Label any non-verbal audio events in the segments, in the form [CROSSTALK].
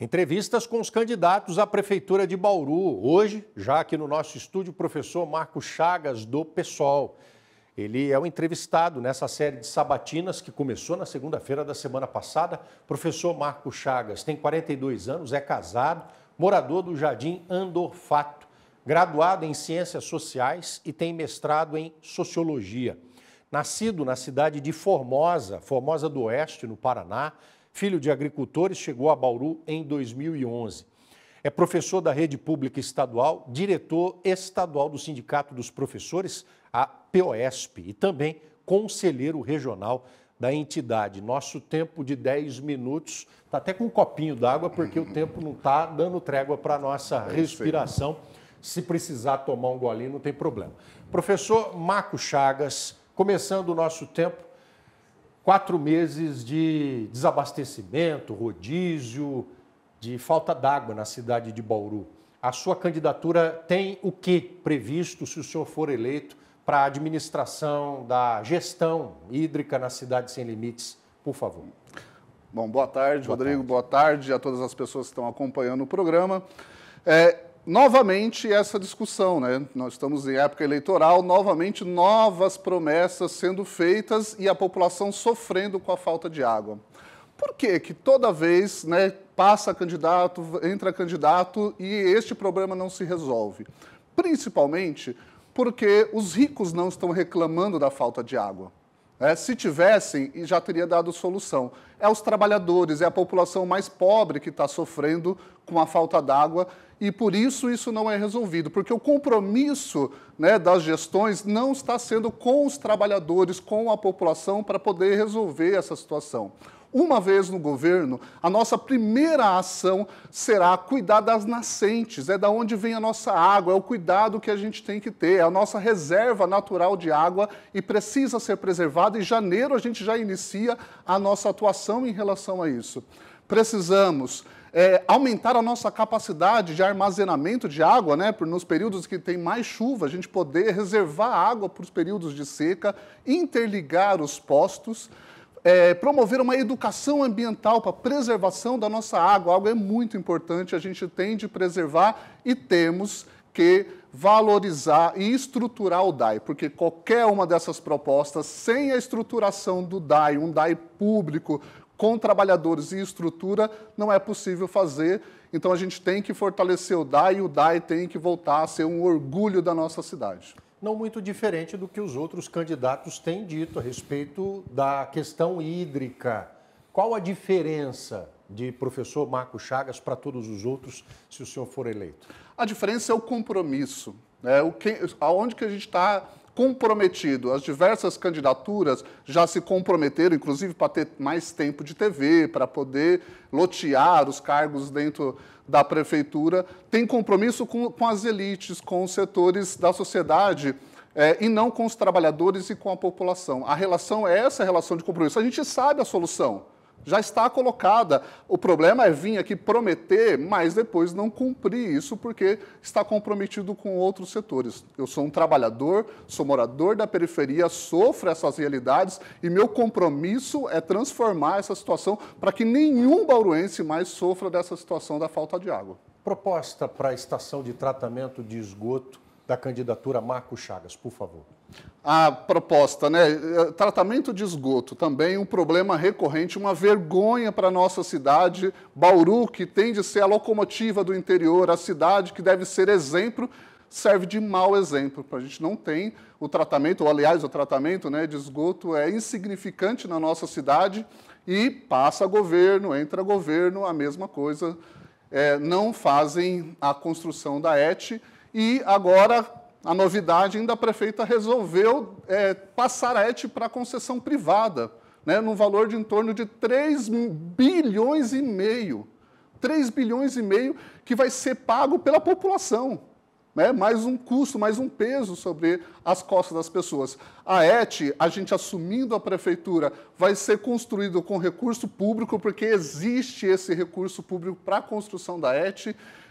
Entrevistas com os candidatos à Prefeitura de Bauru. Hoje, já aqui no nosso estúdio, o professor Marco Chagas, do PSOL. Ele é o entrevistado nessa série de sabatinas que começou na segunda-feira da semana passada. Professor Marco Chagas tem 42 anos, é casado, morador do Jardim Andorfato, graduado em Ciências Sociais e tem mestrado em Sociologia. Nascido na cidade de Formosa, Formosa do Oeste, no Paraná, filho de agricultores, chegou a Bauru em 2011. É professor da rede pública estadual, diretor estadual do Sindicato dos Professores, a POSP, e também conselheiro regional da entidade. Nosso tempo de 10 minutos está até com um copinho d'água, porque o tempo não está dando trégua para a nossa é respiração. Se precisar tomar um golinho, não tem problema. Professor Marco Chagas, começando o nosso tempo, quatro meses de desabastecimento, rodízio, de falta d'água na cidade de Bauru. A sua candidatura tem o que previsto, se o senhor for eleito, para a administração da gestão hídrica na Cidade Sem Limites, por favor? Bom, boa tarde, boa Rodrigo. Tarde. Boa tarde a todas as pessoas que estão acompanhando o programa. É, novamente essa discussão, né? Nós estamos em época eleitoral, novamente novas promessas sendo feitas e a população sofrendo com a falta de água. Por que que toda vez, né, passa candidato, entra candidato e este problema não se resolve? Principalmente porque os ricos não estão reclamando da falta de água. É, se tivessem, já teria dado solução. É os trabalhadores, é a população mais pobre que está sofrendo com a falta d'água e por isso isso não é resolvido, porque o compromisso né, das gestões não está sendo com os trabalhadores, com a população para poder resolver essa situação. Uma vez no governo, a nossa primeira ação será cuidar das nascentes, é da onde vem a nossa água, é o cuidado que a gente tem que ter, é a nossa reserva natural de água e precisa ser preservada. Em janeiro a gente já inicia a nossa atuação em relação a isso. Precisamos é, aumentar a nossa capacidade de armazenamento de água, né? Nos períodos que tem mais chuva, a gente poder reservar água para os períodos de seca, interligar os postos é, promover uma educação ambiental para preservação da nossa água. A água é muito importante, a gente tem de preservar e temos que valorizar e estruturar o DAI, porque qualquer uma dessas propostas, sem a estruturação do DAI, um DAI público, com trabalhadores e estrutura, não é possível fazer. Então a gente tem que fortalecer o DAI e o DAI tem que voltar a ser um orgulho da nossa cidade não muito diferente do que os outros candidatos têm dito a respeito da questão hídrica. Qual a diferença de professor Marco Chagas para todos os outros, se o senhor for eleito? A diferença é o compromisso. Né? O que, aonde que a gente está comprometido. As diversas candidaturas já se comprometeram, inclusive para ter mais tempo de TV, para poder lotear os cargos dentro da prefeitura. Tem compromisso com, com as elites, com os setores da sociedade. É, e não com os trabalhadores e com a população. A relação é essa relação de compromisso. A gente sabe a solução já está colocada. O problema é vir aqui prometer, mas depois não cumprir isso porque está comprometido com outros setores. Eu sou um trabalhador, sou morador da periferia, sofro essas realidades e meu compromisso é transformar essa situação para que nenhum bauruense mais sofra dessa situação da falta de água. Proposta para a estação de tratamento de esgoto da candidatura Marco Chagas, por favor. A proposta, né? É, tratamento de esgoto, também um problema recorrente, uma vergonha para a nossa cidade. Bauru, que tem de ser a locomotiva do interior, a cidade que deve ser exemplo, serve de mau exemplo. A gente não tem o tratamento, ou aliás, o tratamento né, de esgoto é insignificante na nossa cidade e passa governo, entra governo, a mesma coisa. É, não fazem a construção da ETI e agora a novidade ainda a prefeita resolveu é, passar a ET para concessão privada, né, num valor de em torno de 3 bilhões e meio. 3 bilhões e meio que vai ser pago pela população né? mais um custo, mais um peso sobre as costas das pessoas. A ET, a gente assumindo a prefeitura, vai ser construído com recurso público, porque existe esse recurso público para a construção da ET.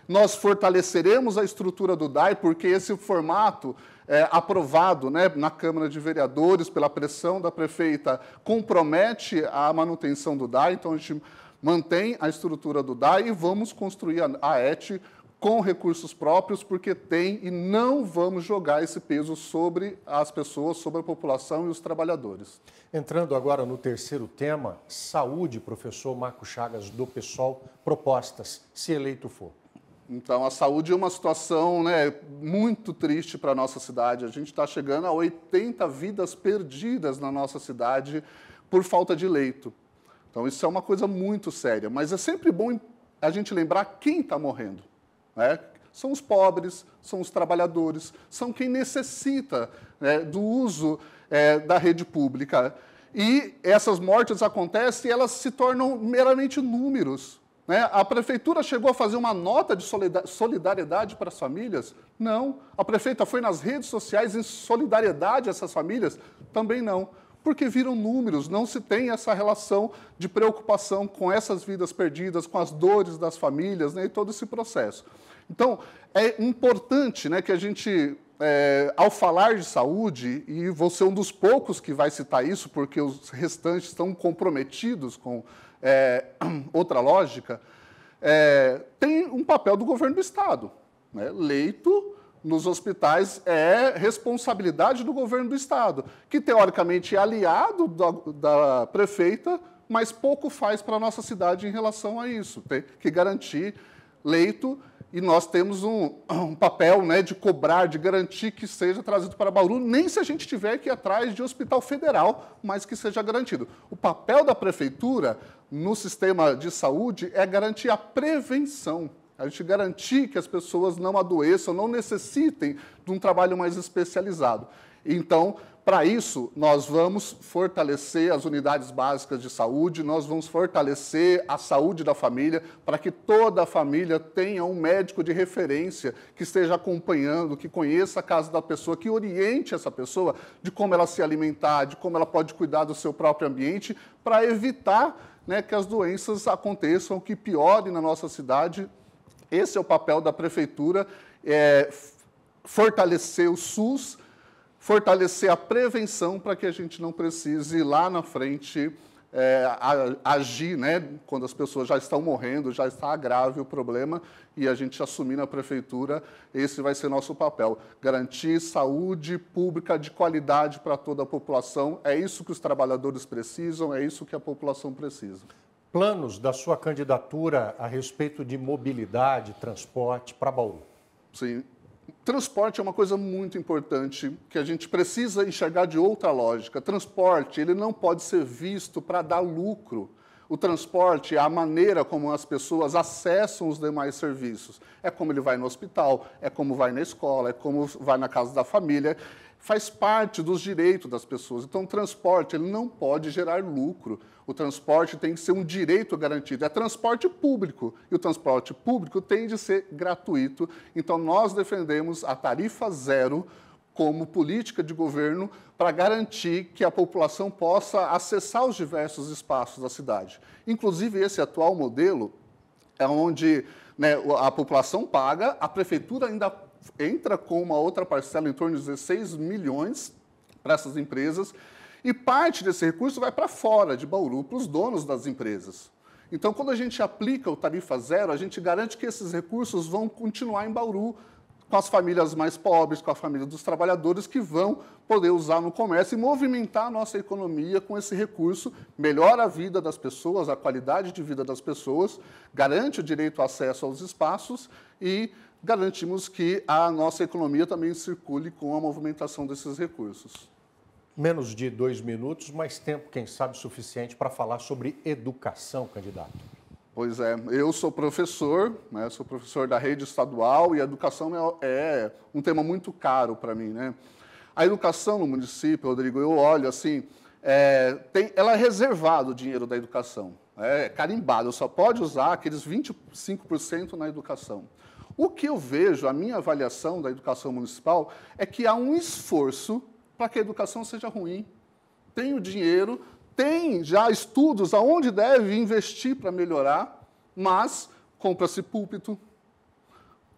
Nós fortaleceremos a estrutura do DAI, porque esse formato é, aprovado né, na Câmara de Vereadores, pela pressão da prefeita, compromete a manutenção do DAI. Então, a gente mantém a estrutura do DAI e vamos construir a, a ET com recursos próprios, porque tem e não vamos jogar esse peso sobre as pessoas, sobre a população e os trabalhadores. Entrando agora no terceiro tema, saúde, professor Marco Chagas, do PSOL, propostas, se eleito for. Então, a saúde é uma situação né, muito triste para a nossa cidade. A gente está chegando a 80 vidas perdidas na nossa cidade por falta de leito. Então, isso é uma coisa muito séria. Mas é sempre bom a gente lembrar quem está morrendo. Né? São os pobres, são os trabalhadores, são quem necessita né, do uso é, da rede pública. E essas mortes acontecem e elas se tornam meramente números. Né? A prefeitura chegou a fazer uma nota de solidariedade para as famílias? Não. A prefeita foi nas redes sociais em solidariedade a essas famílias? Também não porque viram números, não se tem essa relação de preocupação com essas vidas perdidas, com as dores das famílias né, e todo esse processo. Então, é importante né, que a gente, é, ao falar de saúde, e você é um dos poucos que vai citar isso, porque os restantes estão comprometidos com é, [CLEARS THROAT] outra lógica, é, tem um papel do governo do Estado. Né? Leito nos hospitais é responsabilidade do governo do estado, que teoricamente é aliado da, da prefeita, mas pouco faz para a nossa cidade em relação a isso. Tem que garantir leito e nós temos um, um, papel né, de cobrar, de garantir que seja trazido para Bauru, nem se a gente tiver que ir atrás de hospital federal, mas que seja garantido. O papel da prefeitura no sistema de saúde é garantir a prevenção a gente garantir que as pessoas não adoeçam, não necessitem de um trabalho mais especializado. Então, para isso, nós vamos fortalecer as unidades básicas de saúde, nós vamos fortalecer a saúde da família, para que toda a família tenha um médico de referência que esteja acompanhando, que conheça a casa da pessoa, que oriente essa pessoa de como ela se alimentar, de como ela pode cuidar do seu próprio ambiente, para evitar né, que as doenças aconteçam, que piorem na nossa cidade esse é o papel da prefeitura, é, fortalecer o SUS, fortalecer a prevenção para que a gente não precise lá na frente é, agir, né, quando as pessoas já estão morrendo, já está grave o problema, e a gente assumir na prefeitura, esse vai ser nosso papel. Garantir saúde pública de qualidade para toda a população, é isso que os trabalhadores precisam, é isso que a população precisa planos da sua candidatura a respeito de mobilidade, transporte para Baú? Sim. Transporte é uma coisa muito importante que a gente precisa enxergar de outra lógica. Transporte, ele não pode ser visto para dar lucro. O transporte, é a maneira como as pessoas acessam os demais serviços. É como ele vai no hospital, é como vai na escola, é como vai na casa da família. Faz parte dos direitos das pessoas. Então, o transporte, ele não pode gerar lucro. O transporte tem que ser um direito garantido. É transporte público e o transporte público tem de ser gratuito. Então, nós defendemos a tarifa zero como política de governo para garantir que a população possa acessar os diversos espaços da cidade. Inclusive, esse atual modelo é onde né, a população paga, a prefeitura ainda entra com uma outra parcela em torno de 16 milhões para essas empresas e parte desse recurso vai para fora de Bauru, para os donos das empresas. Então, quando a gente aplica o tarifa zero, a gente garante que esses recursos vão continuar em Bauru, com as famílias mais pobres, com a família dos trabalhadores que vão poder usar no comércio e movimentar a nossa economia com esse recurso, melhora a vida das pessoas, a qualidade de vida das pessoas, garante o direito ao acesso aos espaços e garantimos que a nossa economia também circule com a movimentação desses recursos. Menos de dois minutos, mas tempo, quem sabe, suficiente para falar sobre educação, candidato. Pois é, eu sou professor, né, sou professor da rede estadual e a educação é, é um tema muito caro para mim. Né? A educação no município, Rodrigo, eu olho assim, é, tem, ela é reservado o dinheiro da educação, né, é carimbado, só pode usar aqueles 25% na educação. O que eu vejo, a minha avaliação da educação municipal, é que há um esforço para que a educação seja ruim. Tem o dinheiro, tem já estudos aonde deve investir para melhorar, mas compra-se púlpito,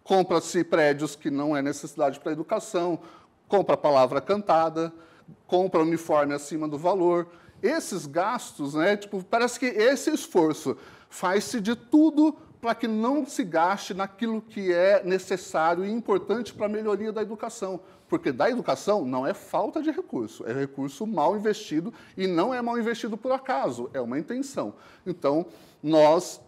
compra-se prédios que não é necessidade para a educação, compra a palavra cantada, compra uniforme acima do valor. Esses gastos, né, tipo, parece que esse esforço faz-se de tudo para que não se gaste naquilo que é necessário e importante para a melhoria da educação. Porque da educação não é falta de recurso, é recurso mal investido e não é mal investido por acaso, é uma intenção. Então, nós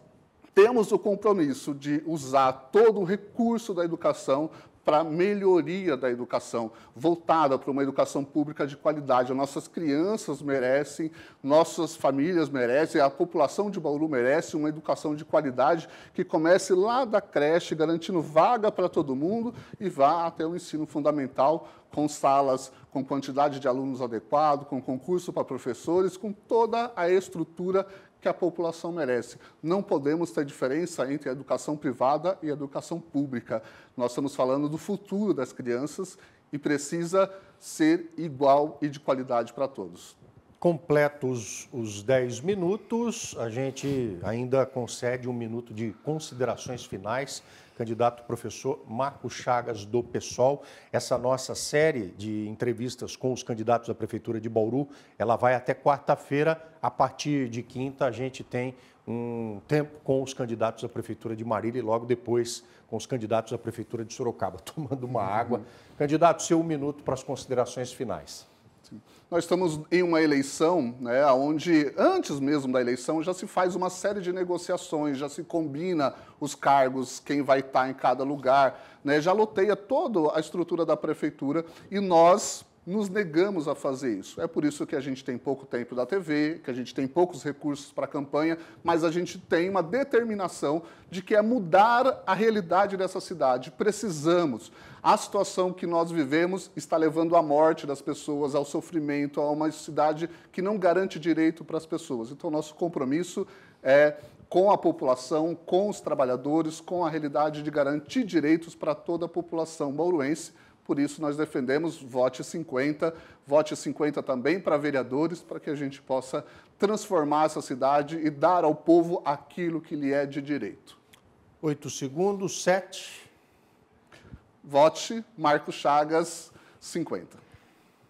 temos o compromisso de usar todo o recurso da educação para melhoria da educação, voltada para uma educação pública de qualidade. As nossas crianças merecem, nossas famílias merecem, a população de Bauru merece uma educação de qualidade que comece lá da creche, garantindo vaga para todo mundo e vá até o ensino fundamental com salas com quantidade de alunos adequado, com concurso para professores, com toda a estrutura que a população merece. Não podemos ter diferença entre a educação privada e a educação pública. Nós estamos falando do futuro das crianças e precisa ser igual e de qualidade para todos. Completos os 10 minutos, a gente ainda concede um minuto de considerações finais candidato professor Marco Chagas do PSOL. Essa nossa série de entrevistas com os candidatos à Prefeitura de Bauru, ela vai até quarta-feira. A partir de quinta, a gente tem um tempo com os candidatos à Prefeitura de Marília e logo depois com os candidatos à Prefeitura de Sorocaba. [LAUGHS] Tomando uma água. Candidato, seu um minuto para as considerações finais. Nós estamos em uma eleição, né, onde antes mesmo da eleição já se faz uma série de negociações, já se combina os cargos, quem vai estar em cada lugar, né, já loteia toda a estrutura da prefeitura e nós nos negamos a fazer isso. É por isso que a gente tem pouco tempo da TV, que a gente tem poucos recursos para a campanha, mas a gente tem uma determinação de que é mudar a realidade dessa cidade. Precisamos. A situação que nós vivemos está levando à morte das pessoas, ao sofrimento, a uma cidade que não garante direito para as pessoas. Então, nosso compromisso é com a população, com os trabalhadores, com a realidade de garantir direitos para toda a população bauruense por isso, nós defendemos vote 50, vote 50 também para vereadores, para que a gente possa transformar essa cidade e dar ao povo aquilo que lhe é de direito. Oito segundos, sete. Vote Marco Chagas, 50.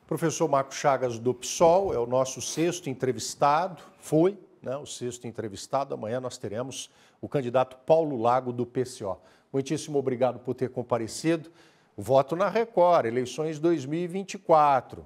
Professor Marco Chagas do PSOL é o nosso sexto entrevistado, foi né, o sexto entrevistado. Amanhã nós teremos o candidato Paulo Lago do PCO. Muitíssimo obrigado por ter comparecido. Voto na Record, eleições 2024.